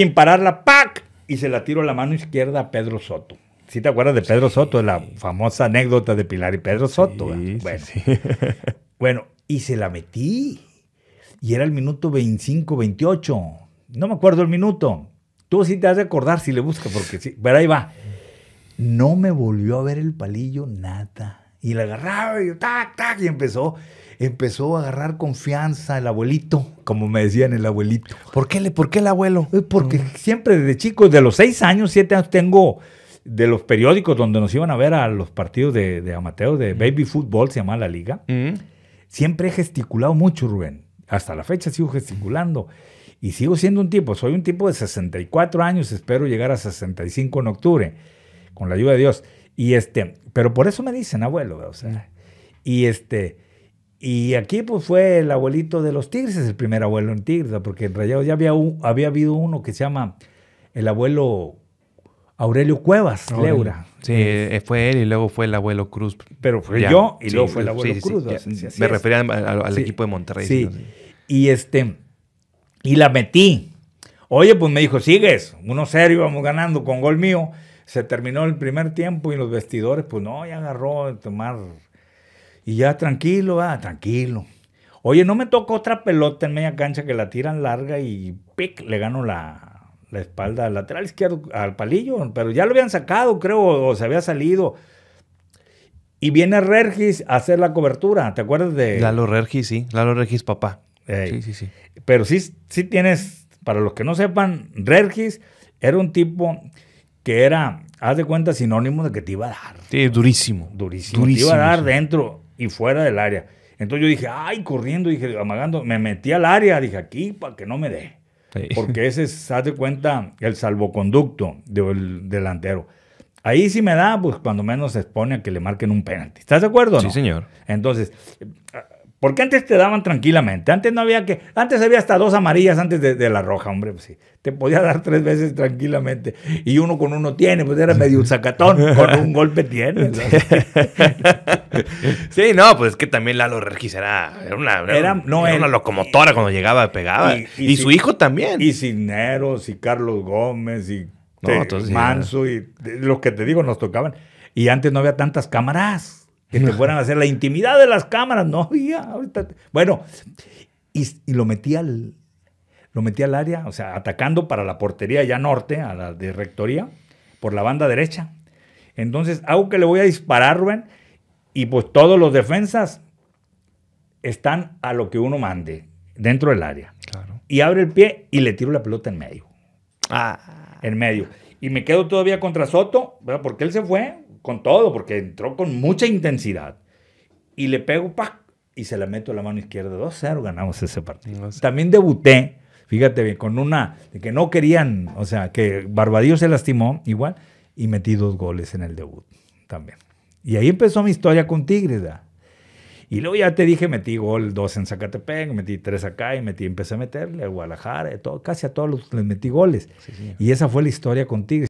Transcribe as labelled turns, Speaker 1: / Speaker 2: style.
Speaker 1: sin pararla, ¡pac! Y se la tiró a la mano izquierda a Pedro Soto. Si te acuerdas de Pedro Soto, la famosa anécdota de Pilar y Pedro Soto. bueno, y se la metí. Y era el minuto 25, 28. No me acuerdo el minuto. Tú sí te has de acordar si le buscas, porque sí. Pero ahí va. No me volvió a ver el palillo nada. Y la agarraba y yo, tac, tac, y empezó, empezó a agarrar confianza el abuelito, como me decían el abuelito. ¿Por qué, le, por el abuelo? Pues porque siempre desde chico, de los seis años, siete años, tengo de los periódicos donde nos iban a ver a los partidos de, de amateur, de mm. baby football, se llama la liga. Mm. Siempre he gesticulado mucho, Rubén. Hasta la fecha sigo gesticulando. Y sigo siendo un tipo, soy un tipo de 64 años, espero llegar a 65 en octubre, con la ayuda de Dios. Y este, pero por eso me dicen abuelo, o sea. Y este, y aquí pues fue el abuelito de los Tigres, el primer abuelo en Tigres, porque en Rayado ya había, había habido uno que se llama el abuelo Aurelio Cuevas, Leura. Sí, eh, fue él y luego fue el abuelo Cruz. Pero fue yo y luego fue el abuelo Cruz. me refería al, equipo de Monterrey. Sí. Y este, y la metí. Oye, pues me dijo, sigues, uno serio, vamos ganando con gol mío se terminó el primer tiempo y los vestidores, pues no, ya agarró de tomar. Y ya tranquilo, va, tranquilo. Oye, no me toca otra pelota en media cancha que la tiran larga y pic, le gano la, la espalda lateral izquierdo, al palillo, pero ya lo habían sacado, creo, o se había salido. Y viene Regis a hacer la cobertura, ¿te acuerdas de...? Lalo Regis, sí, Lalo Regis papá. Sí, sí, sí. Pero sí, sí tienes, para los que no sepan, Regis era un tipo que era, haz de cuenta, sinónimo de que te iba a dar. Sí, durísimo. Durísimo. te iba a dar dentro y fuera del área. Entonces yo dije, ay, corriendo, dije, amagando, me metí al área, dije, aquí para que no me dé. Porque ese es, haz de cuenta, el salvoconducto del delantero. Ahí sí me da, pues cuando menos se expone a que le marquen un penalti. ¿Estás de acuerdo? Sí, señor. Entonces, porque antes te daban tranquilamente. Antes no había que. Antes había hasta dos amarillas antes de, la roja, hombre. Pues sí. Te podía dar tres veces tranquilamente. Y uno con uno tiene, pues era medio un sacatón. con un golpe tiene. sí, no, pues es que también Lalo Regis era, una, una locomotora cuando llegaba, pegaba. Y, y su hijo también. Y Cineros, y Carlos Gómez, y Manso, y los que te digo nos tocaban. Y antes no había tantas cámaras que te fueran a hacer la intimidad de las cámaras. No había. Bueno, y, lo metí al lo metí al área, o sea, atacando para la portería ya norte, a la de rectoría, por la banda derecha. Entonces, hago que le voy a disparar, Rubén, y pues todos los defensas están a lo que uno mande dentro del área. Y abre el pie y le tiro la pelota en medio. Ah. En medio. Y me quedo todavía contra Soto, ¿verdad? porque él se fue, con todo, porque entró con mucha intensidad. Y le pego, ¡pac! Y se la meto a la mano izquierda. 2-0 ganamos ese partido. También debuté, fíjate bien, con una que no querían, o sea, que Barbadillo se lastimó igual, y metí dos goles en el debut también. Y ahí empezó mi historia con Tigres, Y luego ya te dije, metí gol 2 en Zacatepec, metí tres acá y metí, empecé a meterle a Guadalajara, todo, casi a todos los, les metí goles. Y esa fue la historia con Tigres.